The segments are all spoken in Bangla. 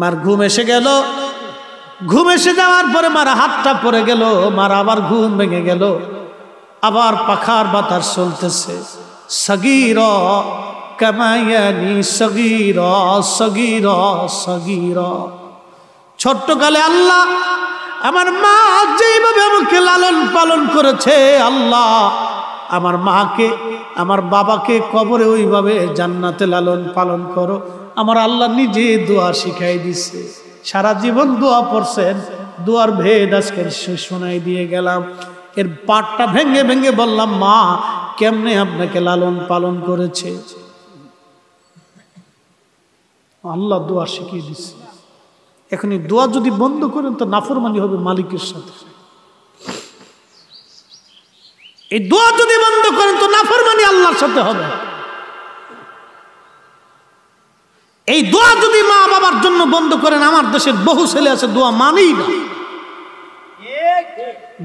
মার ঘুম এসে গেল ঘুম এসে যাওয়ার পরে মার হাতটা পরে গেল মার আবার ঘুম ভেঙে গেল আবার পাখার বাতার চলতেছে সগির কামাইয়ানি সগির সগির সগির ছোট্টকালে আল্লাহ আমার মা যেইভাবে আমাকে লালন পালন করেছে আল্লাহ আমার মাকে আমার বাবাকে কবরে ওইভাবে জান্নাতে লালন পালন করো আমার আল্লাহ নিজে দোয়া শিখাই দিছে সারা জীবন দোয়া পড়ছেন দোয়ার ভেদ আজকে শোনাই দিয়ে গেলাম এর পাটটা ভেঙে ভেঙে বললাম মা কেমনে আপনাকে লালন পালন করেছে আল্লাহ দোয়া শিখিয়ে দিচ্ছে এখন দোয়া যদি বন্ধ করেন তো নাফরমানি হবে মালিকের সাথে এই দোয়া যদি বন্ধ করেন তো নাফরমানি আল্লাহর সাথে হবে এই দোয়া যদি মা বাবার জন্য বন্ধ করেন আমার দেশের বহু ছেলে আছে দোয়া মানেই না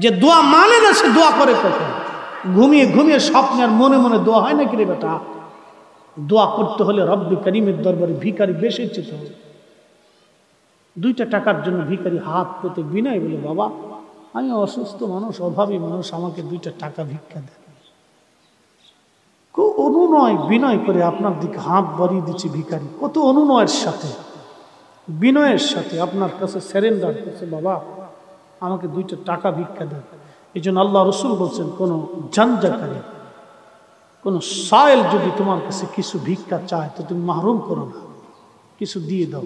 যে দোয়া মানে না সে দোয়া করে কখন ঘুমিয়ে ঘুমিয়ে স্বপ্নের মনে মনে দোয়া হয় না কিরে বেটা দোয়া করতে হলে রব্বি করিমের দরবারে ভিকারি বেশি চেতে দুইটা টাকার জন্য ভিকারি হাত পেতে বিনাই বলে বাবা আমি অসুস্থ মানুষ অভাবী মানুষ আমাকে দুইটা টাকা ভিক্ষা দেয় অনুনয় বিনয় করে আপনার দিকে হাঁপ বাড়িয়ে দিচ্ছে ভিকারি কত অনুনয়ের সাথে বিনয়ের সাথে আপনার কাছে স্যারেন্ডার করছে বাবা আমাকে দুইটা টাকা ভিক্ষা দেন এই জন্য আল্লাহ রসুল বলছেন কোনো জানজাকারী কোনো সায়েল যদি তোমার কাছে কিছু ভিক্ষা চায় তো তুমি মাহরুম করো না কিছু দিয়ে দাও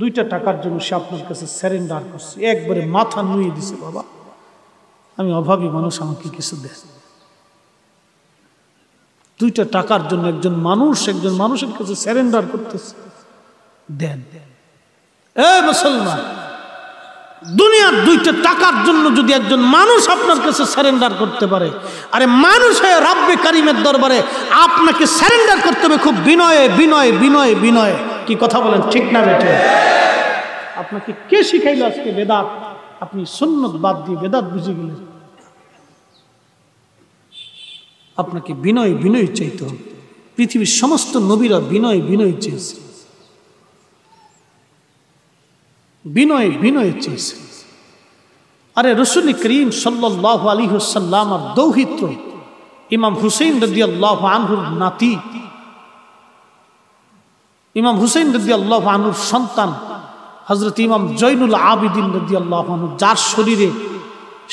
দুইটা টাকার জন্য সে আপনার কাছে স্যারেন্ডার করছে একবারে মাথা নুয়ে দিছে বাবা আমি অভাবী মানুষ আমাকে কিছু দেয় দুইটা টাকার জন্য একজন মানুষ একজন মানুষের কাছে স্যারেন্ডার করতেছে দেন এ মুসলমান দুনিয়ার দুইটা টাকার জন্য যদি একজন মানুষ আপনার কাছে স্যারেন্ডার করতে পারে আরে মানুষ হয়ে রাব্বে কারিমের দরবারে আপনাকে স্যারেন্ডার করতে হবে খুব বিনয়ে বিনয়ে বিনয়ে বিনয়ে কি কথা বলেন ঠিক না বেটে আপনাকে কে শিখাইল আজকে বেদাত আপনি সুন্নত বাদ দিয়ে বেদাত বুঝে গেলেন আপনাকে বিনয় বিনয় চাইতে হবে পৃথিবীর সমস্ত নবীরা বিনয় বিনয় চেয়েছে বিনয় বিনয় চেয়েছে আরে রসুল করিম সাল্লাহ আলী হুসাল্লাম আর দৌহিত্র ইমাম হুসেন রদি আল্লাহ আনহুর নাতি ইমাম হুসেন রদি আল্লাহ আনহুর সন্তান হজরত ইমাম জৈনুল আবিদিন রদি আল্লাহ আনহু যার শরীরে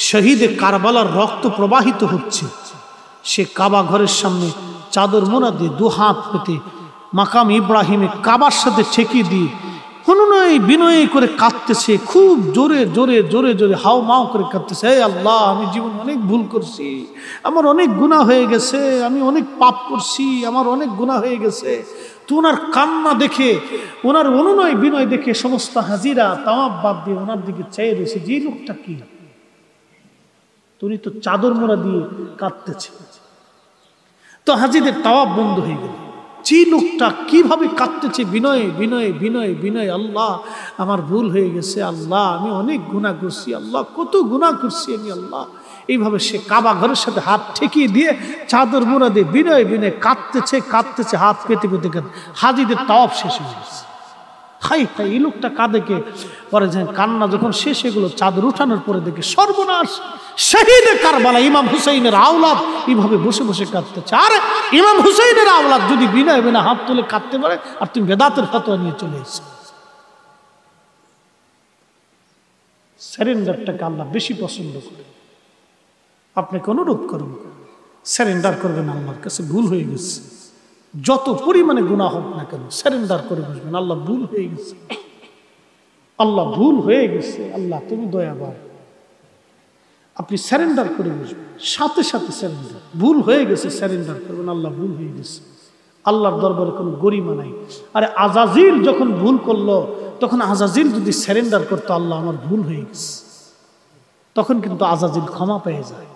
শহীদে কারবালার রক্ত প্রবাহিত হচ্ছে সে কাবা ঘরের সামনে চাদর মোনা দিয়ে দু হাত পেতে মাকাম ইব্রাহিমে কাবার সাথে ঠেকিয়ে দিয়ে হনুনয় বিনয় করে কাঁদতেছে খুব জোরে জোরে জোরে জোরে হাও মাও করে কাঁদতেছে এই আল্লাহ আমি জীবন অনেক ভুল করছি আমার অনেক গুণা হয়ে গেছে আমি অনেক পাপ করছি আমার অনেক গুণা হয়ে গেছে তো ওনার কান্না দেখে ওনার অনুনয় বিনয় দেখে সমস্ত হাজিরা তাওয়াব বাদ দিয়ে ওনার দিকে চেয়ে রয়েছে যে লোকটা কি তুমি তো চাদর মোড়া দিয়ে কাঁদতেছে তো হাজিদের তাওয়াব বন্ধ হয়ে গেল যে লোকটা কীভাবে কাঁদতেছে বিনয়ে বিনয়ে বিনয়ে বিনয় আল্লাহ আমার ভুল হয়ে গেছে আল্লাহ আমি অনেক গুণা করছি আল্লাহ কত গুণা করছি আমি আল্লাহ এইভাবে সে কাবা ঘরের সাথে হাত ঠেকিয়ে দিয়ে চাদর মোড়া দিয়ে বিনয়ে বিনয় কাঁদতেছে কাঁদতেছে হাত পেতে পেতে কাঁদতে হাজিদের তাওয়াব শেষ হয়ে গেছে হাই হাই এই লোকটা কাঁদে কে পরে যে কান্না যখন শেষ এগুলো চাদর উঠানোর পরে দেখে সর্বনাশ শহীদ কারবালা ইমাম হুসাইনের আওলাদ এইভাবে বসে বসে কাঁদতেছে আর ইমাম হুসাইনের আওলাদ যদি বিনা বিনা হাত তুলে কাঁদতে পারে আর তুমি বেদাতের ফতোয়া নিয়ে চলে এসছো স্যারেন্ডারটাকে আল্লাহ বেশি পছন্দ করে আপনাকে অনুরোধ করুন স্যারেন্ডার করবেন আল্লাহর কাছে ভুল হয়ে গেছে যত পরিমাণে গুণা হোক না কেন স্যারেন্ডার করে বসবেন আল্লাহ ভুল হয়ে গেছে আল্লাহ ভুল হয়ে গেছে আল্লাহ তুমি দয়াবার আপনি স্যারেন্ডার করে বসবেন সাথে সাথে স্যারেন্ডার ভুল হয়ে গেছে স্যারেন্ডার করবেন আল্লাহ ভুল হয়ে গেছে আল্লাহর দরবারে কোনো গরিমা নাই আরে আজাজির যখন ভুল করলো তখন আজাজির যদি স্যারেন্ডার করতো আল্লাহ আমার ভুল হয়ে গেছে তখন কিন্তু আজাজির ক্ষমা পেয়ে যায়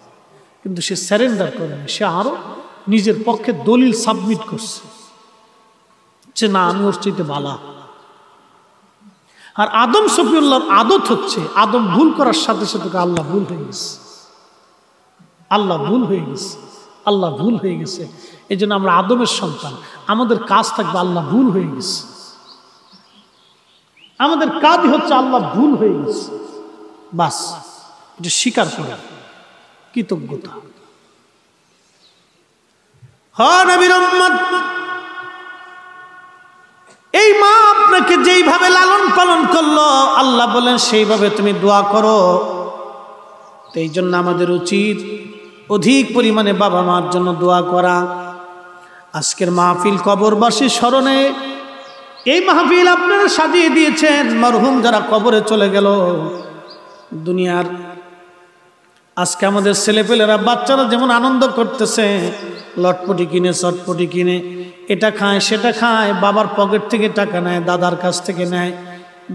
কিন্তু সে স্যারেন্ডার করে সে আরও নিজের পক্ষে দলিল সাবমিট করছে যে না আমি ওর চাইতে বালা আর আদম সফিউল্লাহর আদত হচ্ছে আদম ভুল করার সাথে সাথে আল্লাহ ভুল হয়ে গেছে আল্লাহ ভুল হয়ে গেছে আল্লাহ ভুল হয়ে গেছে এই জন্য আমরা আদমের সন্তান আমাদের কাজ থাকবে আল্লাহ ভুল হয়ে গেছে আমাদের কাজই হচ্ছে আল্লাহ ভুল হয়ে গেছে বাস এটা স্বীকার করা কৃতজ্ঞতা এই মা আপনাকে যেইভাবে লালন পালন করলো আল্লাহ বলেন সেইভাবে তুমি দোয়া করো এই জন্য আমাদের উচিত অধিক পরিমাণে বাবা মার জন্য দোয়া করা আজকের মাহফিল কবরবাসীর স্মরণে এই মাহফিল আপনারা সাজিয়ে দিয়েছেন মরহুম যারা কবরে চলে গেল দুনিয়ার আজকে আমাদের ছেলেপেলেরা বাচ্চারা যেমন আনন্দ করতেছে লটপটি কিনে চটপটি কিনে এটা খায় সেটা খায় বাবার পকেট থেকে টাকা নেয় দাদার কাছ থেকে নেয়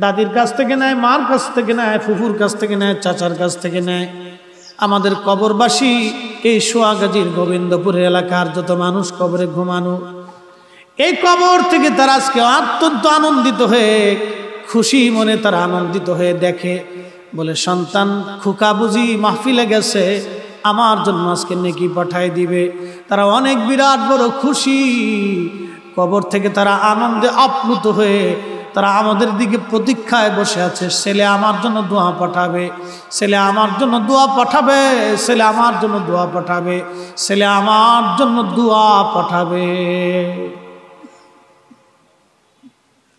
দাদির কাছ থেকে নেয় মার কাছ থেকে নেয় ফুফুর কাছ থেকে নেয় চাচার কাছ থেকে নেয় আমাদের কবরবাসী এই সোয়াগাজির গোবিন্দপুর এলাকার যত মানুষ কবরে ঘুমানো এই কবর থেকে তারা আজকে অত্যন্ত আনন্দিত হয়ে খুশি মনে তারা আনন্দিত হয়ে দেখে বলে সন্তান খুকা বুঝি মাহফিলে গেছে আমার জন্য আজকে নেকি পাঠাই দিবে তারা অনেক বিরাট বড় খুশি কবর থেকে তারা আনন্দে আপ্লুত হয়ে তারা আমাদের দিকে প্রতীক্ষায় বসে আছে ছেলে আমার জন্য দোয়া পাঠাবে ছেলে আমার জন্য দোয়া পাঠাবে ছেলে আমার জন্য দোয়া পাঠাবে ছেলে আমার জন্য দোয়া পাঠাবে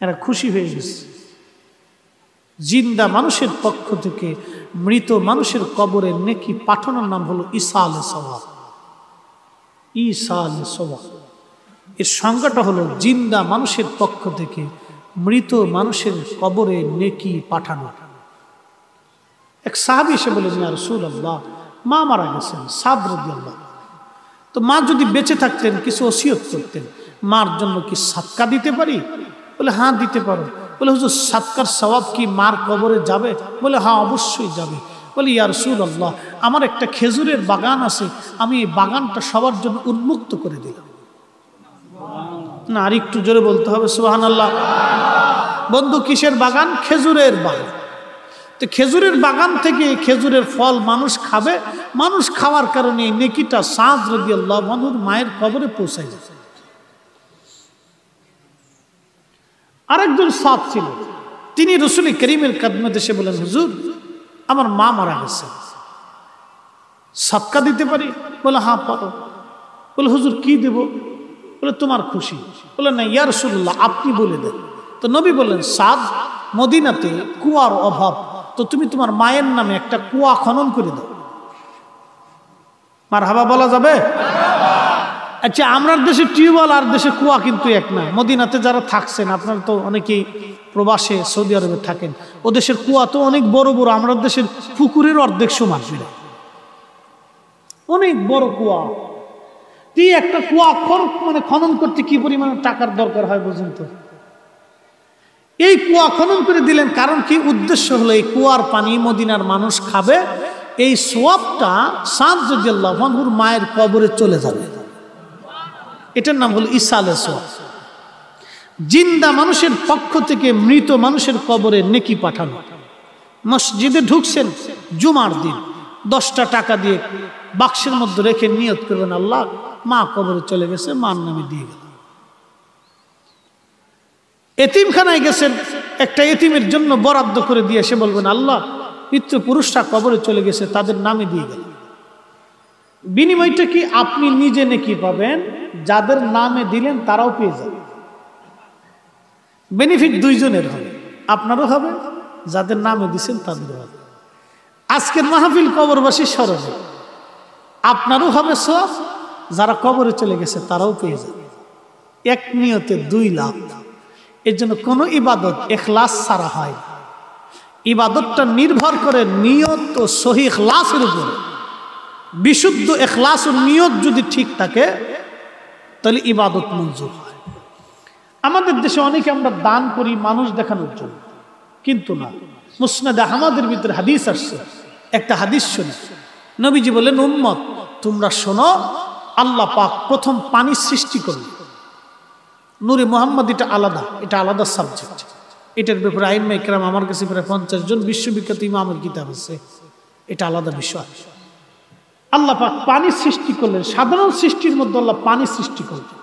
এরা খুশি হয়ে গেছে জিন্দা মানুষের পক্ষ থেকে মৃত মানুষের কবরে নেকি পাঠানোর নাম হলো ইসা আল সওয়াব ইসা আল এর সংজ্ঞাটা হলো জিন্দা মানুষের পক্ষ থেকে মৃত মানুষের কবরে নেকি পাঠানো এক সাহাবি বলেছেন আর রসুল আল্লাহ মা মারা গেছেন সাদরদি আল্লাহ তো মা যদি বেঁচে থাকতেন কিছু ওসিয়ত করতেন মার জন্য কি সাতকা দিতে পারি বলে হ্যাঁ দিতে পারো বলে হুজুর সাতকার সবাব কি মার কবরে যাবে বলে হ্যাঁ অবশ্যই যাবে বলি ইয়ার রসুল আল্লাহ আমার একটা খেজুরের বাগান আছে আমি এই বাগানটা সবার জন্য উন্মুক্ত করে দিলাম না আর একটু জোরে বলতে হবে সুহান আল্লাহ বন্ধু কিসের বাগান খেজুরের বাগান তো খেজুরের বাগান থেকে খেজুরের ফল মানুষ খাবে মানুষ খাওয়ার কারণে নেকিটা সাঁজ রদি আল্লাহ মানুষ মায়ের কবরে পৌঁছায় যাচ্ছে আরেকজন সাপ ছিল তিনি রসুল করিমের কাদমে দেশে বলেন হুজুর আমার মা মারা গেছে সাতকা দিতে পারি বলে হা হ্যাঁ, পারো বলে হুজুর কি দেব বলে তোমার খুশি বলে না ইয়ার রসুল্লাহ আপনি বলে দেন তো নবী বললেন সাদ মদিনাতে কুয়ার অভাব তো তুমি তোমার মায়ের নামে একটা কুয়া খনন করে দাও মার হাবা বলা যাবে আচ্ছা আমরা দেশে টিউবওয়েল আর দেশে কুয়া কিন্তু এক না মদিনাতে যারা থাকছেন আপনারা তো অনেকেই প্রবাসে সৌদি আরবে থাকেন ও দেশের কুয়া তো অনেক বড় বড় আমরা দেশের পুকুরের অর্ধেক সমান অনেক বড় কুয়া তুই একটা কুয়া খর মানে খনন করতে কি পরিমাণে টাকার দরকার হয় বুঝুন তো এই কুয়া খনন করে দিলেন কারণ কি উদ্দেশ্য হলো এই কুয়ার পানি মদিনার মানুষ খাবে এই সোয়াবটা সাদ যদি মায়ের কবরে চলে যাবে এটার নাম হলো ইসালে সোয়া জিন্দা মানুষের পক্ষ থেকে মৃত মানুষের কবরে নেকি পাঠানো মসজিদে ঢুকছেন জুমার দিন দশটা টাকা দিয়ে বাক্সের মধ্যে রেখে নিয়ত করবেন আল্লাহ মা কবরে চলে গেছে মার নামে দিয়ে গেল এতিমখানায় গেছেন একটা এতিমের জন্য বরাদ্দ করে দিয়ে এসে বলবেন আল্লাহ পিতৃপুরুষরা কবরে চলে গেছে তাদের নামে দিয়ে গেল বিনিময়টা কি আপনি নিজে নেকি পাবেন যাদের নামে দিলেন তারাও পেয়ে যাবে বেনিফিট দুইজনের হবে আপনারও হবে যাদের নামে দিচ্ছেন তাদেরও হবে আজকের মাহফিল কবরবাসী স্মরণে আপনারও হবে সব যারা কবরে চলে গেছে তারাও পেয়ে যাবে এক নিয়তে দুই লাভ এর জন্য কোনো ইবাদত এখলাস ছাড়া হয় ইবাদতটা নির্ভর করে নিয়ত ও সহি লাসের উপরে বিশুদ্ধ এখলাস ও নিয়ত যদি ঠিক থাকে তাহলে ইবাদত মঞ্জুর হয় আমাদের দেশে অনেকে আমরা দান করি মানুষ দেখানোর জন্য কিন্তু না মুসনাদে আমাদের ভিতরে হাদিস আসছে একটা হাদিস শুনি নবীজি বলেন উম্মত তোমরা শোনো আল্লাহ পাক প্রথম পানি সৃষ্টি করল নুরে মোহাম্মদ এটা আলাদা এটা আলাদা সাবজেক্ট এটার ব্যাপারে আইন মাইকরাম আমার কাছে প্রায় পঞ্চাশ জন বিশ্ববিখ্যাত ইমামের কিতাব আছে এটা আলাদা বিষয় আল্লাহ পাক পানি সৃষ্টি করলেন সাধারণ সৃষ্টির মধ্যে আল্লাহ পানি সৃষ্টি করলেন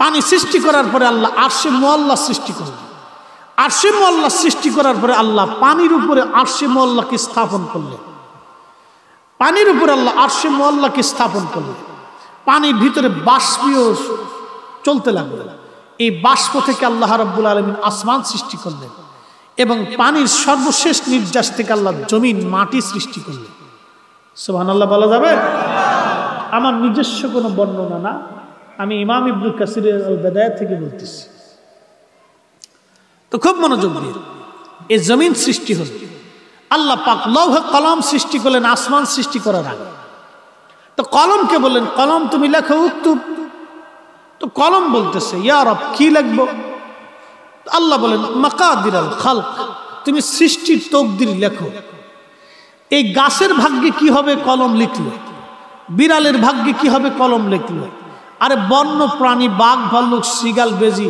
পানি সৃষ্টি করার পরে আল্লাহ আরশে মোয়াল্লা সৃষ্টি করলেন আরশে মোয়াল্লা সৃষ্টি করার পরে আল্লাহ পানির উপরে আরশে মোয়াল্লাকে স্থাপন করলেন পানির উপরে আল্লাহ আরশে মোয়াল্লাকে স্থাপন করলেন পানির ভিতরে বাষ্পীয় চলতে লাগলো এই বাষ্প থেকে আল্লাহ রাব্বুল আলমিন আসমান সৃষ্টি করলেন এবং পানির সর্বশেষ নির্যাস থেকে আল্লাহ জমিন মাটি সৃষ্টি করলেন সুবাহ বলা যাবে আমার নিজস্ব কোনো বর্ণনা না আমি ইমাম ইবরু কাসির আল বেদায় থেকে বলতেছি তো খুব মনোযোগ দিয়ে এ জমিন সৃষ্টি হল আল্লাহ পাক লৌহ কলম সৃষ্টি করলেন আসমান সৃষ্টি করার আগে তো কলমকে বললেন কলম তুমি লেখো উত্তুপ তো কলম বলতেছে ইয়ার অফ কি লিখবো আল্লাহ বলেন মাকাদির আল খাল তুমি সৃষ্টির তকদির লেখো এই গাছের ভাগ্যে কি হবে কলম লিখলে বিড়ালের ভাগ্যে কি হবে কলম লিখলে আরে বন্য প্রাণী বাঘ ভাল্লুক সিগাল বেজি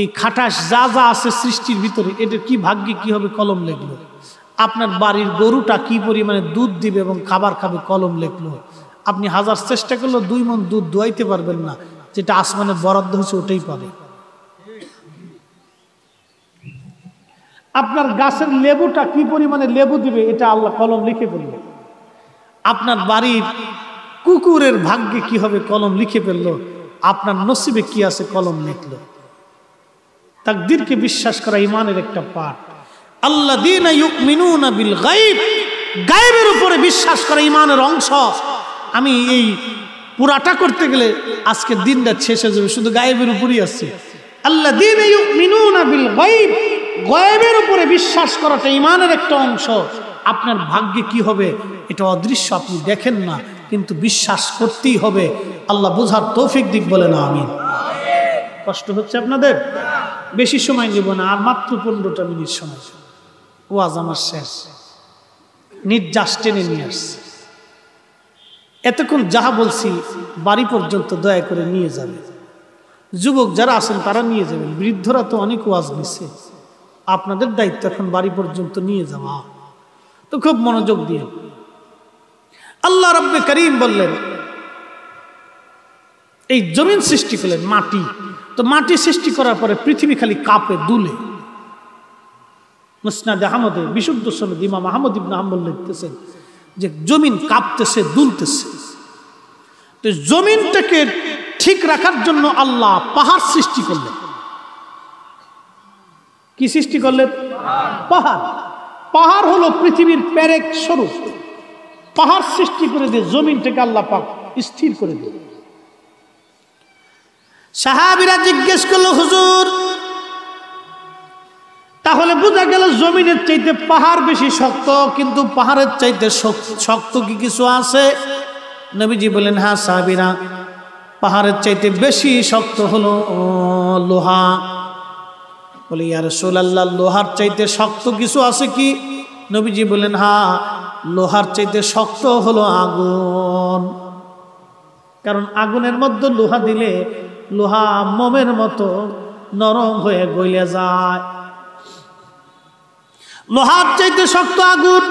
এই খাটাস যা যা আছে সৃষ্টির ভিতরে এটা কি ভাগ্যে কি হবে কলম লিখলো আপনার বাড়ির গরুটা কি পরিমাণে দুধ দিবে এবং খাবার খাবে কলম লিখলো আপনি হাজার চেষ্টা করলেও দুই মন দুধ দোয়াইতে পারবেন না যেটা আসমানের বরাদ্দ হয়েছে ওটাই পাবে আপনার গাছের লেবুটা কি পরিমাণে লেবু দিবে এটা আল্লাহ কলম লিখে ফেলবে আপনার বাড়ির কুকুরের ভাগ্যে কি হবে কলম লিখে ফেলল আপনার নসিবে কি আছে কলম লিখল তাকদিরকে বিশ্বাস করা ইমানের একটা পাঠ আল্লাহ দিন বিল গাইব গায়েবের উপরে বিশ্বাস করা ইমানের অংশ আমি এই পুরাটা করতে গেলে আজকে দিনটা শেষ হয়ে যাবে শুধু গাইবের উপরই আসছে আল্লাহ দিন বিল গাইব গয়েবের উপরে বিশ্বাস করাটা ইমানের একটা অংশ আপনার ভাগ্যে কি হবে এটা অদৃশ্য আপনি দেখেন না কিন্তু বিশ্বাস করতেই হবে আল্লাহ বোঝার তৌফিক দিক বলে না আমি কষ্ট হচ্ছে আপনাদের বেশি সময় নেব না আর মাত্র পনেরোটা মিনিট সময় ওয়াজ আমার শেষ নির্যাস টেনে নিয়ে আসছে এতক্ষণ যাহা বলছি বাড়ি পর্যন্ত দয়া করে নিয়ে যাবে যুবক যারা আছেন তারা নিয়ে যাবেন বৃদ্ধরা তো অনেক ওয়াজ নিচ্ছে আপনাদের দায়িত্ব এখন বাড়ি পর্যন্ত নিয়ে যাওয়া তো খুব মনোযোগ দিয়ে আল্লাহ রব্বে করিম বললেন এই জমিন সৃষ্টি করলেন মাটি তো মাটি সৃষ্টি করার পরে পৃথিবী খালি কাপে দুলে মুসনাদ আহমদে বিশুদ্ধ সনদ ইমাম আহমদ ইবন আহমদ লিখতেছেন যে জমিন কাঁপতেছে দুলতেছে তো জমিনটাকে ঠিক রাখার জন্য আল্লাহ পাহাড় সৃষ্টি করলেন কি সৃষ্টি করলেন পাহাড় পাহাড় হলো পৃথিবীর প্যারেক স্বরূপ পাহাড় সৃষ্টি করে দিয়ে জমিন থেকে আল্লাহ পাক স্থির করে দিল সাহাবিরা জিজ্ঞেস করলো হুজুর তাহলে বোঝা গেল জমিনের চাইতে পাহাড় বেশি শক্ত কিন্তু পাহাড়ের চাইতে শক্ত কি কিছু আছে নবীজি বলেন হ্যাঁ সাহাবিরা পাহাড়ের চাইতে বেশি শক্ত হলো লোহা বলে ইয়ার আল্লাহ লোহার চাইতে শক্ত কিছু আছে কি নবীজি বলেন হা লোহার চাইতে শক্ত হলো আগুন কারণ আগুনের মধ্যে লোহা দিলে লোহা মমের মতো নরম হয়ে গইলে যায় লোহার চাইতে শক্ত আগুন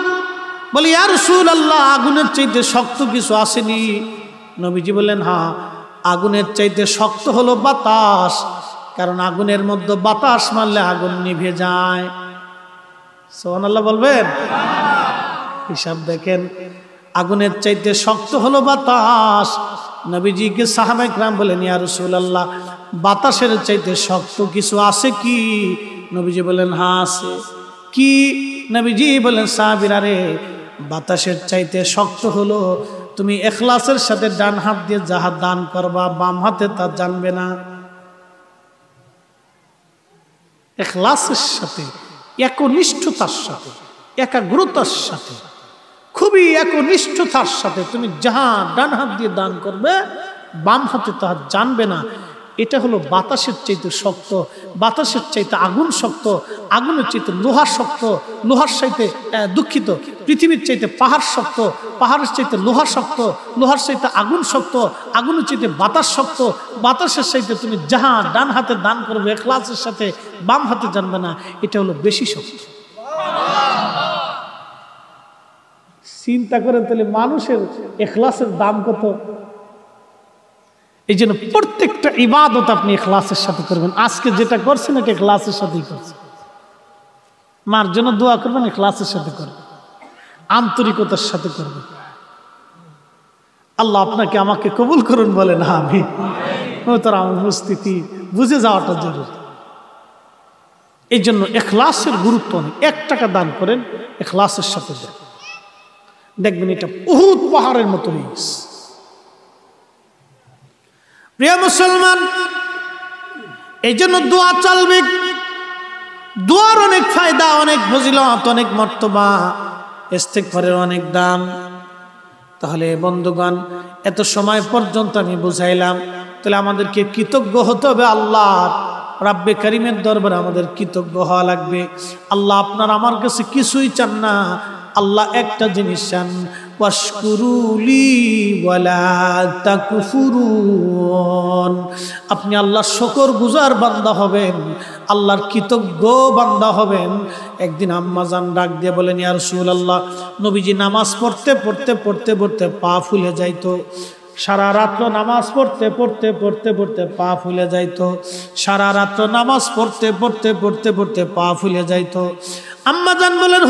বলে আর সুল আল্লাহ আগুনের চাইতে শক্ত কিছু আসেনি নবীজি বলেন হা আগুনের চাইতে শক্ত হলো বাতাস কারণ আগুনের মধ্যে বাতাস মারলে আগুন নিভে যায় সোহান আল্লাহ বলবেন হিসাব দেখেন আগুনের চাইতে শক্ত হলো বাতাস নবীজিকে সাহাবাই গ্রাম বলেন ইয়া রসুল্লাহ বাতাসের চাইতে শক্ত কিছু আছে কি নবীজি বলেন হা হ্যাঁ, আছে কি নবীজি বলেন সাহাবিরা আরে বাতাসের চাইতে শক্ত হলো তুমি এখলাসের সাথে ডান হাত দিয়ে যাহা দান করবা বাম হাতে তা জানবে না এখলাসের সাথে একনিষ্ঠতার সাথে একাগ্রতার সাথে খুবই একনিষ্ঠতার সাথে তুমি যাহা ডান হাত দিয়ে দান করবে বাম হাতে তাহা জানবে না এটা হলো বাতাসের চাইতে শক্ত বাতাসের চাইতে আগুন শক্ত আগুনের চাইতে লোহার শক্ত লোহার চাইতে দুঃখিত পৃথিবীর চাইতে পাহাড় শক্ত পাহাড়ের চাইতে লোহা শক্ত লোহার চাইতে আগুন শক্ত আগুনের চাইতে বাতাস শক্ত বাতাসের চাইতে তুমি যাহা ডান হাতে দান করবে ক্লাসের সাথে বাম হাতে জানবে না এটা হলো বেশি শক্ত চিন্তা করেন তাহলে মানুষের এখলাসের দাম কত এই জন্য প্রত্যেকটা ইবাদত আপনি ক্লাসের সাথে করবেন আজকে যেটা করছেন এটা ক্লাসের সাথেই করছেন মার জন্য দোয়া করবেন ক্লাসের সাথে করবেন আন্তরিকতার সাথে করবেন আল্লাহ আপনাকে আমাকে কবুল করুন বলে না আমি তার উপস্থিতি বুঝে যাওয়াটা জরুরি এই জন্য এখলাসের গুরুত্ব অনেক এক টাকা দান করেন এখলাসের সাথে যান দেখবেন এটা বহুত পাহাড়ের মতো হয়ে গেছে প্রিয় মুসলমান এই জন্য দোয়া চলবে দোয়ার অনেক ফায়দা অনেক ফজিলত অনেক মর্তবা ঘরের অনেক দাম তাহলে বন্ধুগণ এত সময় পর্যন্ত আমি বুঝাইলাম তাহলে আমাদেরকে কৃতজ্ঞ হতে হবে আল্লাহ রাব্বে কারিমের দরবারে আমাদের কৃতজ্ঞ হওয়া লাগবে আল্লাহ আপনার আমার কাছে কিছুই চান না আল্লাহ একটা জিনিস চান আপনি আল্লাহর শকর গুজার বান্দা হবেন আল্লাহর কৃতজ্ঞ বান্দা হবেন একদিন আম্মা ডাক দিয়ে বলেন ইয়ার সুল আল্লাহ নবীজি নামাজ পড়তে পড়তে পড়তে পড়তে পা ফুলে যাইতো সারা রাত্র নামাজ পড়তে পড়তে পড়তে পড়তে পা ফুলে যাইতো সারা রাত্র নামাজ পড়তে পড়তে পড়তে পড়তে পা ফুলে যাইতো আম্মা বলেন